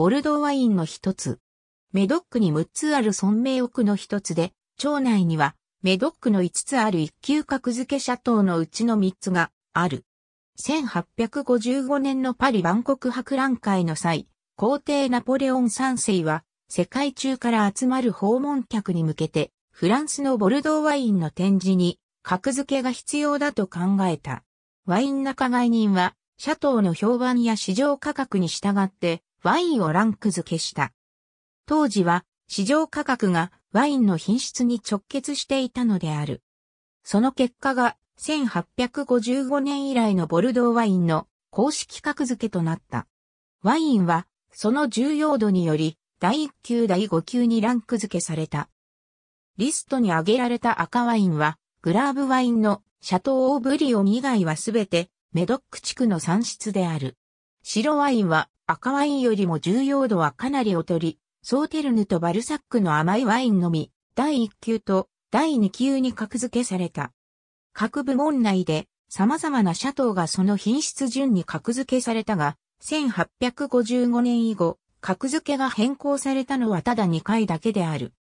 ボルドーワインの一つ。メドックに6つある村名奥の一つで、町内にはメドックの5つある一級格付けシャトーのうちの3つがある。1855年のパリ万国博覧会の際、皇帝ナポレオン3世は世界中から集まる訪問客に向けてフランスのボルドーワインの展示に格付けが必要だと考えた。ワイン仲買人はシャトーの評判や市場価格に従ってワインをランク付けした。当時は市場価格がワインの品質に直結していたのである。その結果が1855年以来のボルドーワインの公式格付けとなった。ワインはその重要度により第1級第5級にランク付けされた。リストに挙げられた赤ワインはグラーブワインのシャトーオーブリオン以外はすべてメドック地区の産出である。白ワインは赤ワインよりも重要度はかなり劣り、ソーテルヌとバルサックの甘いワインのみ、第1級と第2級に格付けされた。各部門内で様々なシャトーがその品質順に格付けされたが、1855年以後、格付けが変更されたのはただ2回だけである。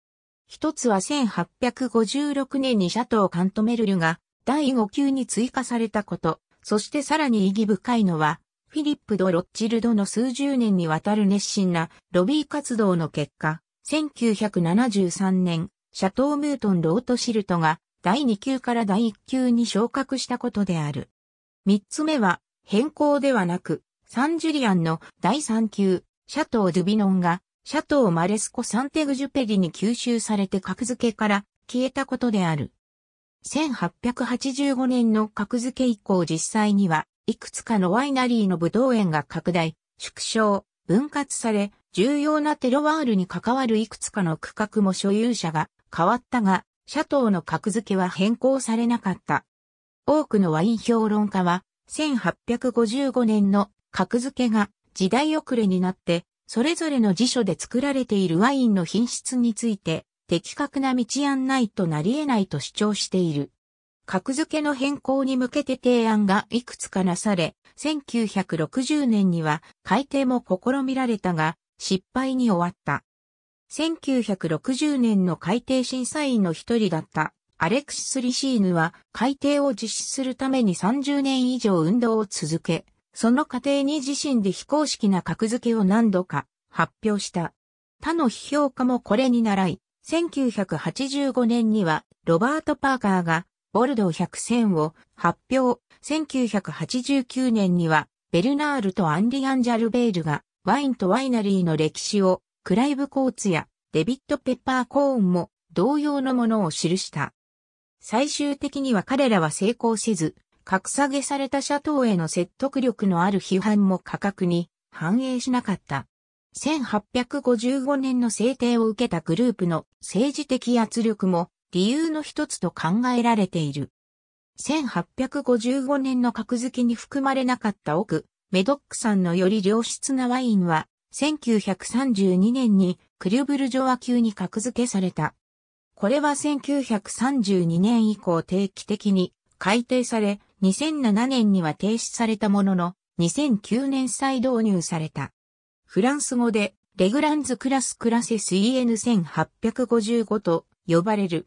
一つは1856年にシャトー・カントメルルが第5級に追加されたこと、そしてさらに意義深いのはフィリップ・ド・ロッチルドの数十年にわたる熱心なロビー活動の結果、1973年、シャトー・ムートン・ロート・シルトが第2級から第1級に昇格したことである。3つ目は、変更ではなく、サンジュリアンの第3級、シャトー・ドゥビノンが、シャトー・マレスコ・サンテグジュペリに吸収されて格付けから消えたことである。1885年の格付け以降実際には、いくつかのワイナリーの武道園が拡大、縮小、分割され、重要なテロワールに関わるいくつかの区画も所有者が変わったが、シャトーの格付けは変更されなかった。多くのワイン評論家は、1855年の格付けが時代遅れになって、それぞれの辞書で作られているワインの品質について、的確な道案内となり得ないと主張している。格付けの変更に向けて提案がいくつかなされ、1960年には改定も試みられたが、失敗に終わった。1960年の改定審査員の一人だったアレクシス・リシーヌは改定を実施するために30年以上運動を続け、その過程に自身で非公式な格付けを何度か発表した。他の批評家もこれに習い、1985年にはロバート・パーカーがボルドー100選を発表。1989年には、ベルナールとアンリ・アンジャルベールが、ワインとワイナリーの歴史を、クライブ・コーツや、デビッド・ペッパー・コーンも、同様のものを記した。最終的には彼らは成功せず、格下げされたシャトーへの説得力のある批判も価格に反映しなかった。1855年の制定を受けたグループの政治的圧力も理由の一つと考えられている。1855年の格付けに含まれなかった奥、メドックさんのより良質なワインは、1932年にクリュブルジョワ級に格付けされた。これは1932年以降定期的に改定され、2007年には停止されたものの、2009年再導入された。フランス語で、レグランズクラスクラセス EN1855 と呼ばれる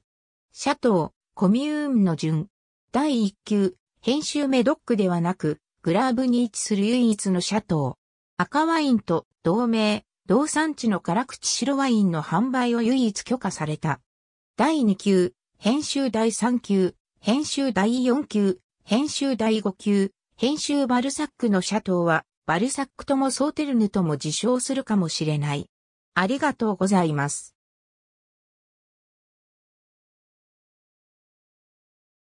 シャトー、コミューンの順。第1級、編集メドックではなく、グラーブに位置する唯一のシャトー。赤ワインと同名、同産地の辛口白ワインの販売を唯一許可された。第2級、編集第3級、編集第4級、編集第5級、編集バルサックのシャトーは、バルサックともソーテルヌとも自称するかもしれない。ありがとうございます。